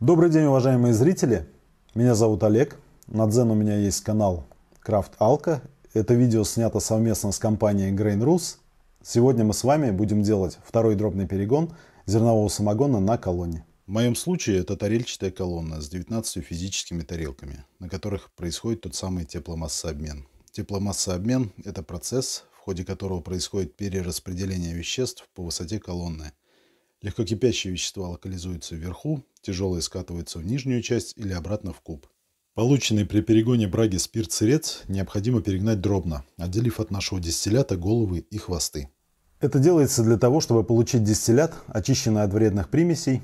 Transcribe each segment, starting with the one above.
Добрый день, уважаемые зрители! Меня зовут Олег. На Дзен у меня есть канал Крафт Алка. Это видео снято совместно с компанией Grain Rus. Сегодня мы с вами будем делать второй дробный перегон зернового самогона на колонне. В моем случае это тарельчатая колонна с 19 физическими тарелками, на которых происходит тот самый тепломассообмен. Тепломассообмен – это процесс, в ходе которого происходит перераспределение веществ по высоте колонны – Легкокипящие вещества локализуются вверху, тяжелые скатываются в нижнюю часть или обратно в куб. Полученный при перегоне браги спирт-сырец необходимо перегнать дробно, отделив от нашего дистиллята головы и хвосты. Это делается для того, чтобы получить дистиллят, очищенный от вредных примесей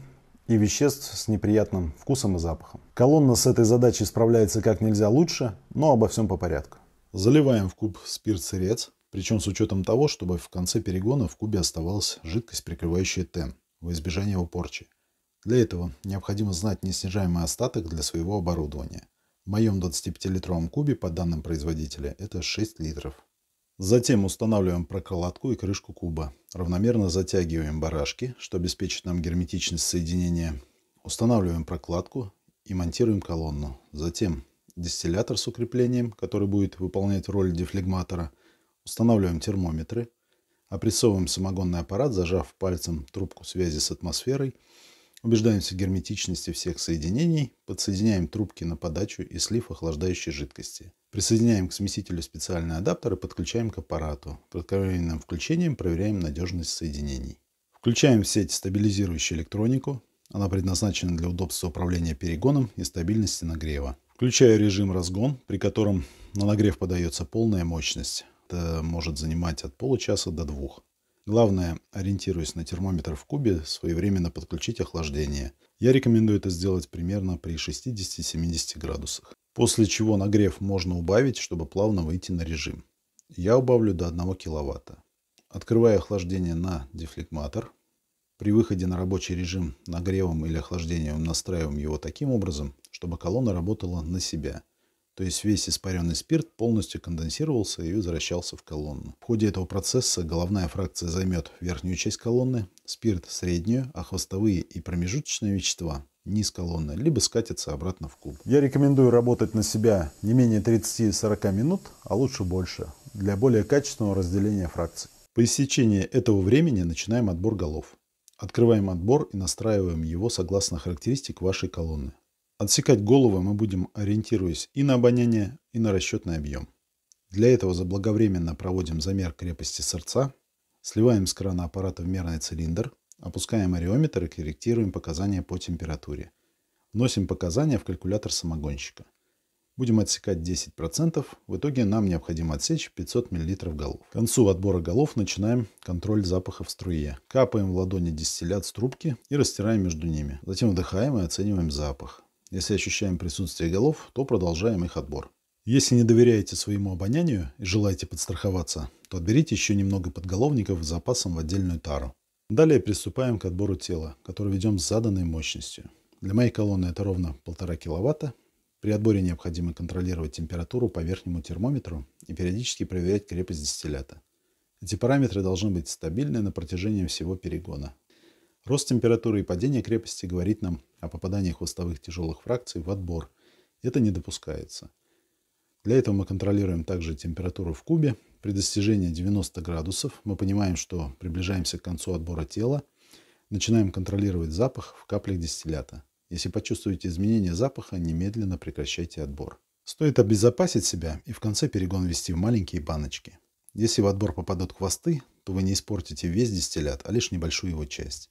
и веществ с неприятным вкусом и запахом. Колонна с этой задачей справляется как нельзя лучше, но обо всем по порядку. Заливаем в куб спирт-сырец, причем с учетом того, чтобы в конце перегона в кубе оставалась жидкость, прикрывающая тен в избежание его порчи. Для этого необходимо знать неснижаемый остаток для своего оборудования. В моем 25-литровом кубе, по данным производителя, это 6 литров. Затем устанавливаем прокладку и крышку куба. Равномерно затягиваем барашки, что обеспечит нам герметичность соединения. Устанавливаем прокладку и монтируем колонну. Затем дистиллятор с укреплением, который будет выполнять роль дефлегматора. Устанавливаем термометры – Опрессовываем самогонный аппарат, зажав пальцем трубку связи с атмосферой. Убеждаемся в герметичности всех соединений. Подсоединяем трубки на подачу и слив охлаждающей жидкости. Присоединяем к смесителю специальный адаптер и подключаем к аппарату. Кратковременным включением проверяем надежность соединений. Включаем в сеть стабилизирующую электронику. Она предназначена для удобства управления перегоном и стабильности нагрева. Включаю режим разгон, при котором на нагрев подается полная мощность это может занимать от получаса до двух. Главное, ориентируясь на термометр в кубе, своевременно подключить охлаждение. Я рекомендую это сделать примерно при 60-70 градусах. После чего нагрев можно убавить, чтобы плавно выйти на режим. Я убавлю до 1 кВт. Открываю охлаждение на дефлегматор. При выходе на рабочий режим нагревом или охлаждением настраиваем его таким образом, чтобы колонна работала на себя – то есть весь испаренный спирт полностью конденсировался и возвращался в колонну. В ходе этого процесса головная фракция займет верхнюю часть колонны, спирт – среднюю, а хвостовые и промежуточные вещества – низ колонны, либо скатятся обратно в куб. Я рекомендую работать на себя не менее 30-40 минут, а лучше больше, для более качественного разделения фракций. По истечении этого времени начинаем отбор голов. Открываем отбор и настраиваем его согласно характеристик вашей колонны. Отсекать головы мы будем, ориентируясь и на обоняние, и на расчетный объем. Для этого заблаговременно проводим замер крепости сердца, сливаем с крана аппарата в мерный цилиндр, опускаем ареометр и корректируем показания по температуре. Вносим показания в калькулятор самогонщика. Будем отсекать 10%, в итоге нам необходимо отсечь 500 мл голов. К концу отбора голов начинаем контроль запаха в струе. Капаем в ладони дистиллят с трубки и растираем между ними. Затем вдыхаем и оцениваем запах. Если ощущаем присутствие голов, то продолжаем их отбор. Если не доверяете своему обонянию и желаете подстраховаться, то отберите еще немного подголовников с запасом в отдельную тару. Далее приступаем к отбору тела, который ведем с заданной мощностью. Для моей колонны это ровно 1,5 кВт. При отборе необходимо контролировать температуру по верхнему термометру и периодически проверять крепость дистиллята. Эти параметры должны быть стабильны на протяжении всего перегона. Рост температуры и падение крепости говорит нам о попадание хвостовых тяжелых фракций в отбор. Это не допускается. Для этого мы контролируем также температуру в кубе. При достижении 90 градусов мы понимаем, что приближаемся к концу отбора тела. Начинаем контролировать запах в каплях дистиллята. Если почувствуете изменение запаха, немедленно прекращайте отбор. Стоит обезопасить себя и в конце перегон вести в маленькие баночки. Если в отбор попадут хвосты, то вы не испортите весь дистиллят, а лишь небольшую его часть.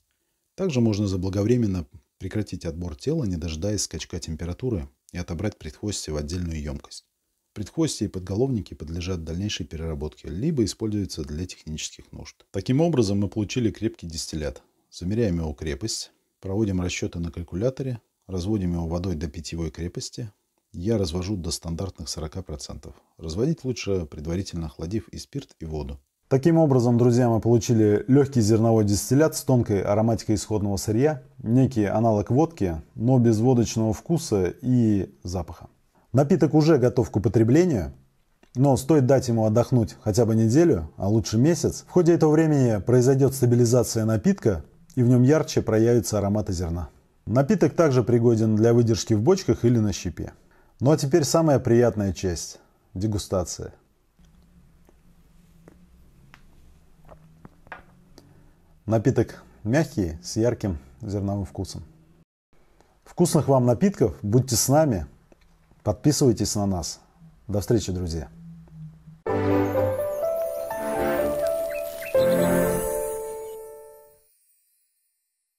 Также можно заблаговременно прекратить отбор тела, не дожидаясь скачка температуры, и отобрать предхвостье в отдельную емкость. Предхвостья и подголовники подлежат дальнейшей переработке, либо используются для технических нужд. Таким образом, мы получили крепкий дистиллят. Замеряем его крепость, проводим расчеты на калькуляторе, разводим его водой до питьевой крепости. Я развожу до стандартных 40%. Разводить лучше, предварительно охладив и спирт, и воду. Таким образом, друзья, мы получили легкий зерновой дистиллят с тонкой ароматикой исходного сырья, некий аналог водки, но без водочного вкуса и запаха. Напиток уже готов к употреблению, но стоит дать ему отдохнуть хотя бы неделю, а лучше месяц. В ходе этого времени произойдет стабилизация напитка, и в нем ярче проявятся ароматы зерна. Напиток также пригоден для выдержки в бочках или на щепе. Ну а теперь самая приятная часть – дегустация. Напиток мягкий, с ярким зерновым вкусом. Вкусных вам напитков, будьте с нами, подписывайтесь на нас. До встречи, друзья!